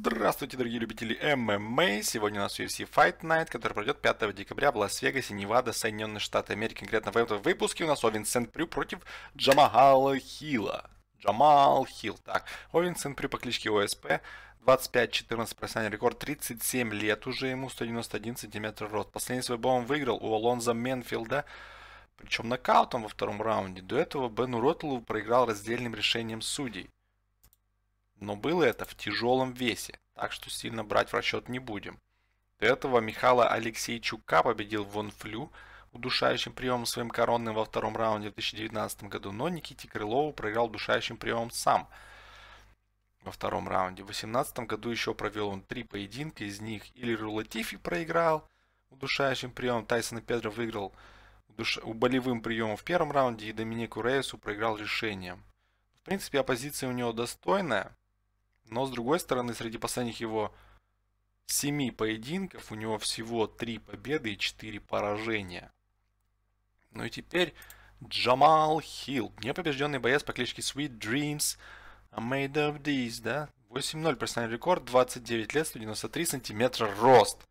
Здравствуйте, дорогие любители ММА! Сегодня у нас UFC Fight Night, который пройдет 5 декабря в Лас-Вегасе, Невада, Соединенные Штаты Америки. Конкретно в этом выпуске у нас Овен Сент Прю против Джамахала Хила. Джамал Хил, Так, Овен Сент Прю по кличке ОСП. 25-14 профессиональный рекорд, 37 лет уже ему, 191 сантиметр рост. Последний свой бой он выиграл у Алонза Менфилда, причем нокаутом во втором раунде. До этого Бену Ротлу проиграл раздельным решением судей. Но было это в тяжелом весе, так что сильно брать в расчет не будем. До этого Михаила Алексейчука победил Вон Флю удушающим приемом своим коронным во втором раунде в 2019 году, но Никите Крылову проиграл удушающим приемом сам во втором раунде. В 2018 году еще провел он три поединка, из них или Латифи проиграл удушающим приемом, Тайсон и Педро выиграл у болевым приемом в первом раунде и Доминику Рейсу проиграл решением. В принципе, оппозиция у него достойная, но с другой стороны, среди последних его 7 поединков у него всего 3 победы и 4 поражения. Ну и теперь Джамал Хилл, непобежденный боец по кличке Sweet Dreams, Made of These, да? 8-0 профессиональный рекорд, 29 лет, 193 сантиметра рост.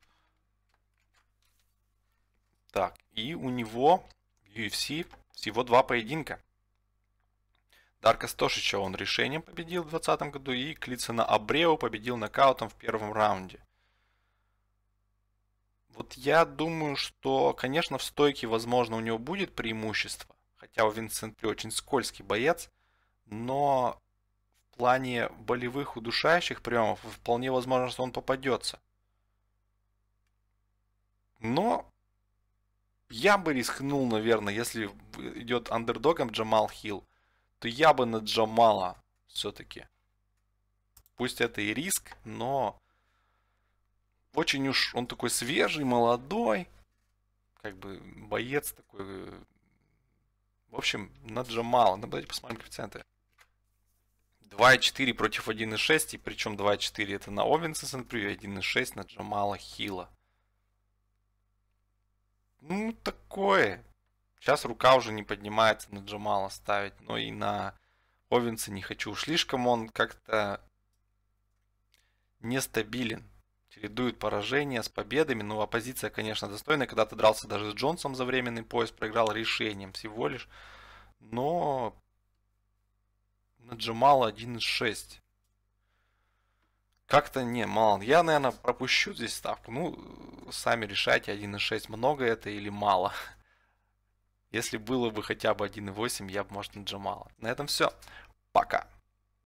Так, и у него UFC всего два поединка. Тарка Стошича он решением победил в 2020 году и Клицена Абреу победил нокаутом в первом раунде. Вот я думаю, что, конечно, в стойке, возможно, у него будет преимущество, хотя у Винсент Ли очень скользкий боец, но в плане болевых удушающих приемов вполне возможно, что он попадется. Но я бы рискнул, наверное, если идет андердогом Джамал Хилл, то я бы на Джамала все-таки. Пусть это и риск, но очень уж он такой свежий, молодой, как бы боец такой. Э, в общем, на Джамала. Ну, давайте посмотрим коэффициенты. 2,4 против 1,6, и причем 2,4 это на Овенса с НП, 1,6 на Джамала Хила. Ну, такое. Сейчас рука уже не поднимается на Джамала ставить, но и на Овенса не хочу. Слишком он как-то нестабилен. Чередует поражения с победами. Ну, оппозиция, конечно, достойная. Когда то дрался даже с Джонсом за временный пояс, проиграл решением всего лишь. Но на Джамала 1.6. Как-то не, мало. Я, наверное, пропущу здесь ставку. Ну, сами решайте, 1.6 много это или мало. Если было бы хотя бы 1.8, я бы, может, наджимала. На этом все. Пока.